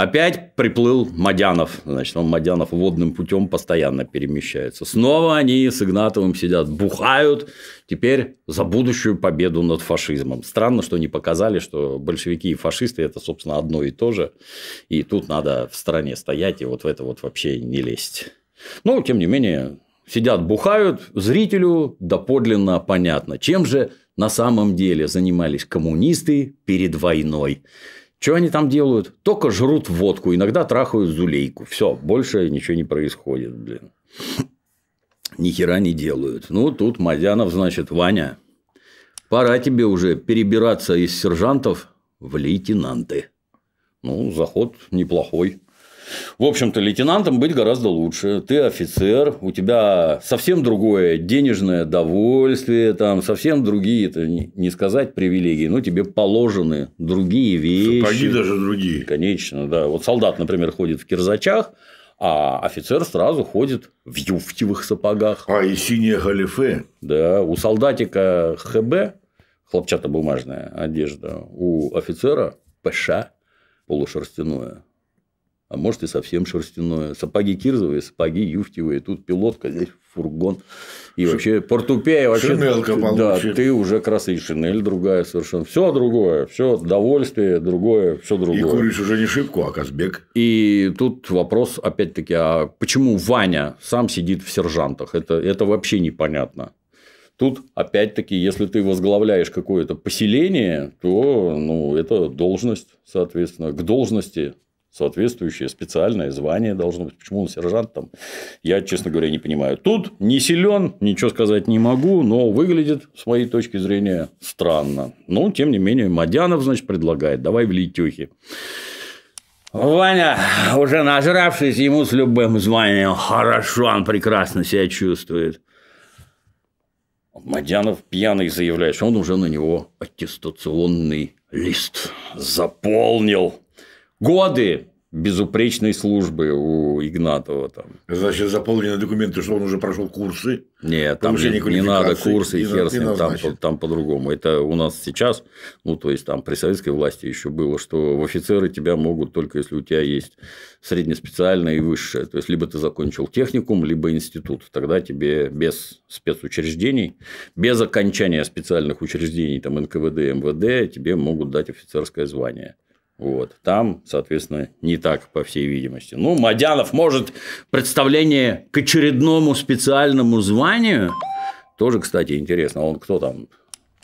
Опять приплыл Мадянов. Значит, он Мадянов водным путем постоянно перемещается. Снова они с Игнатовым сидят, бухают. Теперь за будущую победу над фашизмом. Странно, что не показали, что большевики и фашисты – это, собственно, одно и то же. И тут надо в стороне стоять и вот в это вот вообще не лезть. Но, ну, тем не менее, сидят, бухают. Зрителю доподлинно понятно, чем же на самом деле занимались коммунисты перед войной. Что они там делают? Только жрут водку, иногда трахают зулейку. Все, больше ничего не происходит, блин. Ни хера не делают. Ну, тут Мазянов значит, Ваня, пора тебе уже перебираться из сержантов в лейтенанты. Ну, заход неплохой. В общем-то, лейтенантом быть гораздо лучше. Ты офицер, у тебя совсем другое денежное довольствие, там совсем другие, это не сказать привилегии, но тебе положены другие вещи. Сапоги даже другие. Конечно, да. Вот солдат, например, ходит в кирзачах, а офицер сразу ходит в юфтевых сапогах. А, и синие халифе. Да, у солдатика ХБ, хлопчатобумажная одежда, у офицера ПШ полушерстяное а может и совсем шерстяное. Сапоги кирзовые, сапоги юфтевые, тут пилотка, здесь фургон. И вообще портупея вообще. Шинелька да, ты уже красный шинель другая совершенно. Все другое, все удовольствие другое, все другое. И куришь уже не шибку, а Казбек. И тут вопрос опять-таки, а почему Ваня сам сидит в сержантах? Это, это вообще непонятно. Тут, опять-таки, если ты возглавляешь какое-то поселение, то ну, это должность, соответственно. К должности соответствующее специальное звание должно быть. Почему он сержант там? Я, честно говоря, не понимаю. Тут не силен, ничего сказать не могу, но выглядит, с моей точки зрения, странно. Но, тем не менее, Мадянов, значит, предлагает. Давай в Летюхе. Ваня, уже нажравшись, ему с любым званием хорошо, он прекрасно себя чувствует. Мадянов пьяный заявляет, что он уже на него аттестационный лист заполнил годы безупречной службы у Игнатова там. Значит, заполнены документы, что он уже прошел курсы. Нет, там не, не надо курсы, и хер с ним, там, по, там по-другому. Это у нас сейчас, ну, то есть, там при советской власти еще было, что в офицеры тебя могут только если у тебя есть среднеспециальное и высшее. То есть, либо ты закончил техникум, либо институт. Тогда тебе без спецучреждений, без окончания специальных учреждений, там, НКВД, МВД, тебе могут дать офицерское звание. Вот. Там, соответственно, не так, по всей видимости. Ну, Мадянов может представление к очередному специальному званию. Тоже, кстати, интересно, он кто там?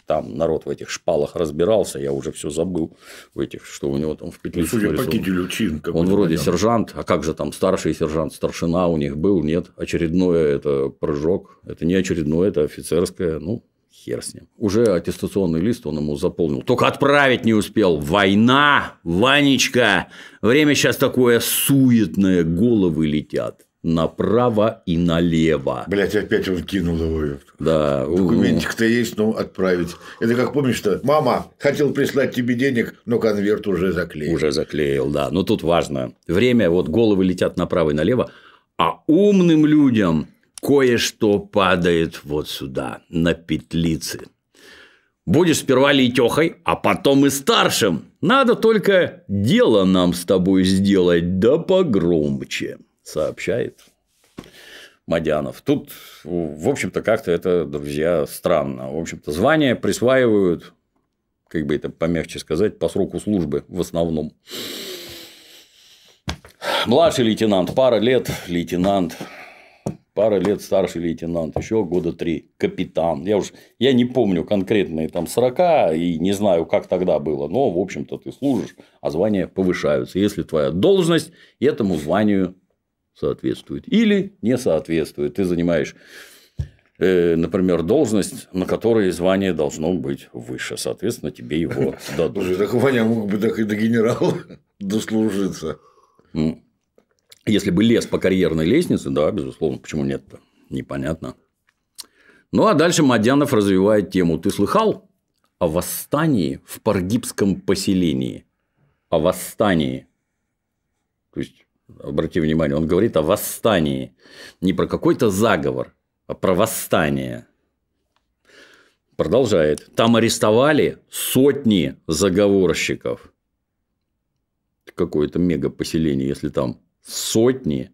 Там народ в этих шпалах разбирался, я уже все забыл в этих, что у него там в петле. Ну, судя по кителю Он вроде сержант, а как же там старший сержант, старшина у них был, нет. Очередное это прыжок, это не очередное, это офицерское, ну, Хер с ним. Уже аттестационный лист он ему заполнил. Только отправить не успел. Война, Ванечка. Время сейчас такое суетное. Головы летят направо и налево. Блять, опять он кинул его. Да. Документик-то есть, но ну, отправить. Это как помнишь, что мама хотел прислать тебе денег, но конверт уже заклеил. Уже заклеил, да. Но тут важно. Время, вот головы летят направо и налево, а умным людям кое-что падает вот сюда, на петлицы. Будешь сперва летехой, а потом и старшим. Надо только дело нам с тобой сделать, да погромче, сообщает Мадянов. Тут, в общем-то, как-то это, друзья, странно. В общем-то, звания присваивают, как бы это помягче сказать, по сроку службы в основном. Младший лейтенант, пара лет, лейтенант, пара лет старший лейтенант, еще года три, капитан. Я уж я не помню конкретные там 40 и не знаю, как тогда было, но, в общем-то, ты служишь, а звания повышаются, если твоя должность этому званию соответствует или не соответствует. Ты занимаешь э, например, должность, на которой звание должно быть выше. Соответственно, тебе его дадут. Слушай, так Ваня мог бы так и до генерала дослужиться. Если бы лез по карьерной лестнице, да, безусловно, почему нет-то? Непонятно. Ну, а дальше Мадянов развивает тему. Ты слыхал о восстании в Паргибском поселении? О восстании. То есть, обрати внимание, он говорит о восстании. Не про какой-то заговор, а про восстание. Продолжает. Там арестовали сотни заговорщиков. Какое-то мега поселение, если там сотни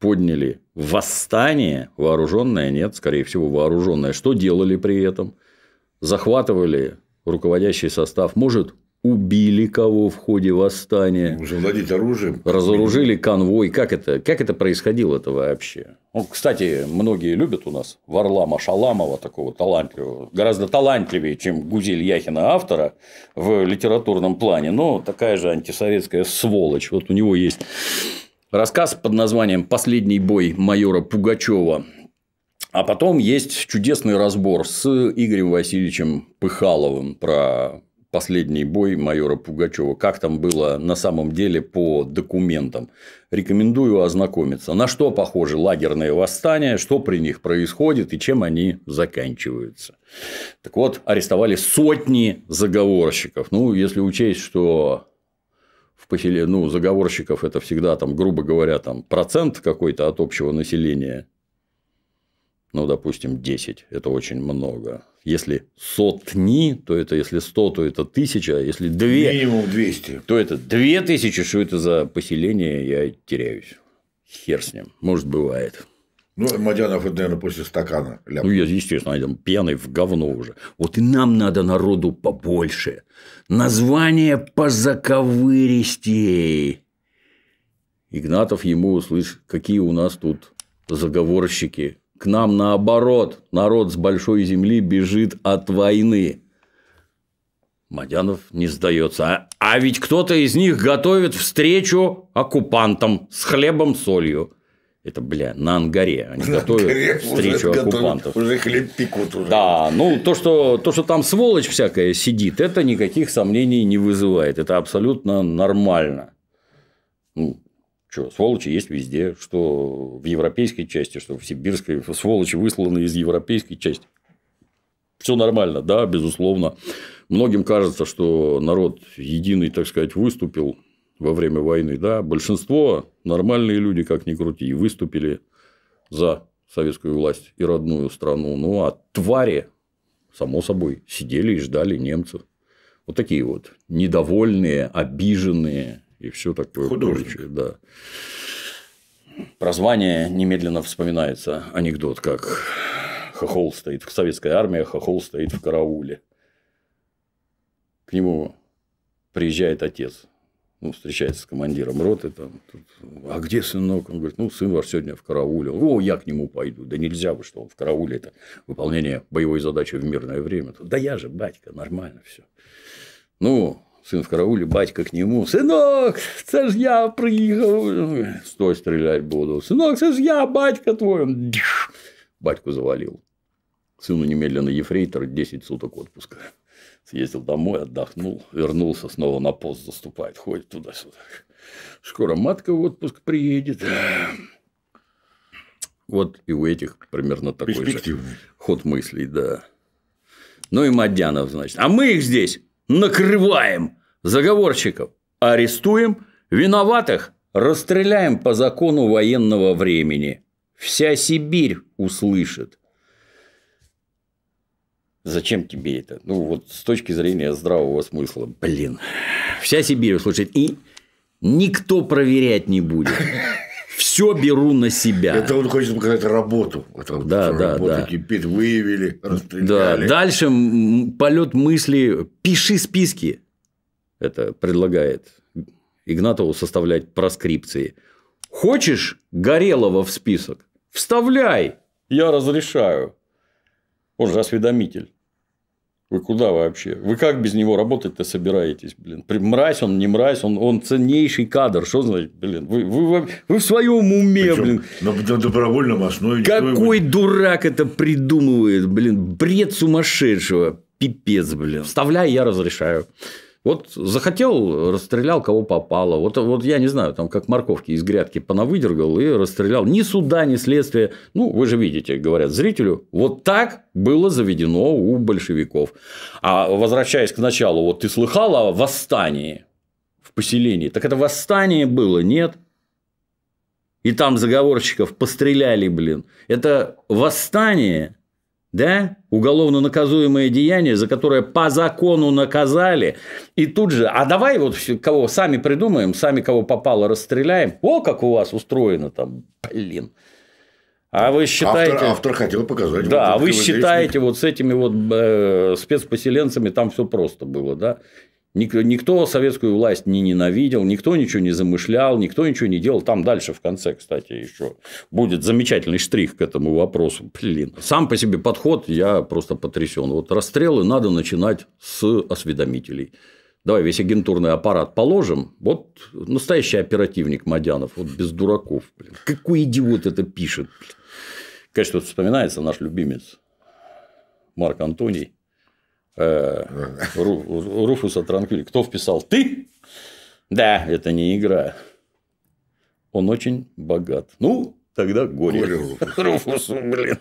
подняли восстание, вооруженное нет, скорее всего вооруженное. Что делали при этом? Захватывали руководящий состав, может, убили кого в ходе восстания. владеть оружием. Разоружили конвой. Как это, как это происходило это вообще? Ну, кстати, многие любят у нас Варлама Шаламова, такого талантливого, гораздо талантливее, чем Гузель Яхина, автора в литературном плане, но такая же антисоветская сволочь. Вот у него есть Рассказ под названием «Последний бой майора Пугачева». А потом есть чудесный разбор с Игорем Васильевичем Пыхаловым про последний бой майора Пугачева, как там было на самом деле по документам. Рекомендую ознакомиться. На что похожи лагерные восстания, что при них происходит и чем они заканчиваются. Так вот, арестовали сотни заговорщиков. Ну, если учесть, что в поселе, ну, заговорщиков это всегда, там, грубо говоря, там, процент какой-то от общего населения, ну, допустим, 10, это очень много. Если сотни, то это, если 100, то это тысяча, а если две... Минимум 200. То это две тысячи, что это за поселение, я теряюсь. Хер с ним, может, бывает. Ну, Мадянов, это, наверное, после стакана ляпнул. Ну, я, естественно, они там пьяный в говно уже. Вот и нам надо народу побольше. Название позаковыристей. Игнатов ему, слышь, какие у нас тут заговорщики. К нам наоборот, народ с большой земли бежит от войны. Мадянов не сдается. А, а ведь кто-то из них готовит встречу оккупантам с хлебом солью это, бля, на ангаре. Они на готовят ангаре встречу уже оккупантов. Готовят, уже хлеб пекут уже. Да, ну то что, то, что там сволочь всякая сидит, это никаких сомнений не вызывает. Это абсолютно нормально. Ну, что, сволочи есть везде, что в европейской части, что в сибирской, сволочи высланы из европейской части. Все нормально, да, безусловно. Многим кажется, что народ единый, так сказать, выступил, во время войны. Да, большинство нормальные люди, как ни крути, выступили за советскую власть и родную страну. Ну, а твари, само собой, сидели и ждали немцев. Вот такие вот недовольные, обиженные и все такое Художник. Да. Прозвание немедленно вспоминается анекдот, как хохол стоит в советской армии, хохол стоит в карауле. К нему приезжает отец ну, встречается с командиром роты, там, а где сынок? Он говорит, ну, сын ваш сегодня в карауле. О, я к нему пойду. Да нельзя бы, что он в карауле, это выполнение боевой задачи в мирное время. Да я же, батька, нормально все. Ну, сын в карауле, батька к нему. Сынок, это же я приехал. Стой, стрелять буду. Сынок, это же я, батька твой. Батьку завалил. Сыну немедленно ефрейтор 10 суток отпуска съездил домой, отдохнул, вернулся снова на пост заступает, ходит туда-сюда. Скоро матка в отпуск приедет. Вот и у этих примерно такой же ход мыслей, да. Ну и Мадянов, значит. А мы их здесь накрываем заговорщиков, арестуем виноватых, расстреляем по закону военного времени. Вся Сибирь услышит. Зачем тебе это? Ну, вот с точки зрения здравого смысла, блин. Вся Сибирь услышит. И никто проверять не будет. Все беру на себя. Это он хочет показать работу. Это вот да, да, работа да. кипит, выявили, расстреляли. Да. Дальше полет мысли. Пиши списки. Это предлагает Игнатову составлять проскрипции. Хочешь Горелого в список? Вставляй, я разрешаю. Он же осведомитель. Вы куда вообще? Вы как без него работать-то собираетесь, блин? Мразь он, не мразь, он, он ценнейший кадр. Что значит, блин? Вы, вы, вы в своем уме, Причем блин. На, на добровольном основе. Какой его... дурак это придумывает, блин? Бред сумасшедшего. Пипец, блин. Вставляй, я разрешаю. Вот захотел, расстрелял кого попало. Вот, вот я не знаю, там как морковки из грядки понавыдергал и расстрелял. Ни суда, ни следствия. Ну, вы же видите, говорят зрителю, вот так было заведено у большевиков. А возвращаясь к началу, вот ты слыхал о восстании в поселении? Так это восстание было, нет? И там заговорщиков постреляли, блин. Это восстание да? Уголовно наказуемое деяние, за которое по закону наказали. И тут же, а давай вот кого сами придумаем, сами кого попало расстреляем. О, как у вас устроено там, блин. А вы считаете... Автор, автор хотел показать. Да, вот а вы считаете, вот с этими вот э, спецпоселенцами там все просто было, да? Никто, советскую власть не ненавидел, никто ничего не замышлял, никто ничего не делал. Там дальше в конце, кстати, еще будет замечательный штрих к этому вопросу. Блин. Сам по себе подход я просто потрясен. Вот расстрелы надо начинать с осведомителей. Давай весь агентурный аппарат положим. Вот настоящий оперативник Мадянов, вот без дураков. Блин. Какой идиот это пишет? Конечно, вспоминается наш любимец Марк Антоний Э, Руфуса Транквиль. Кто вписал? Ты? Да, это не игра. Он очень богат. Ну, тогда горе. горе блин.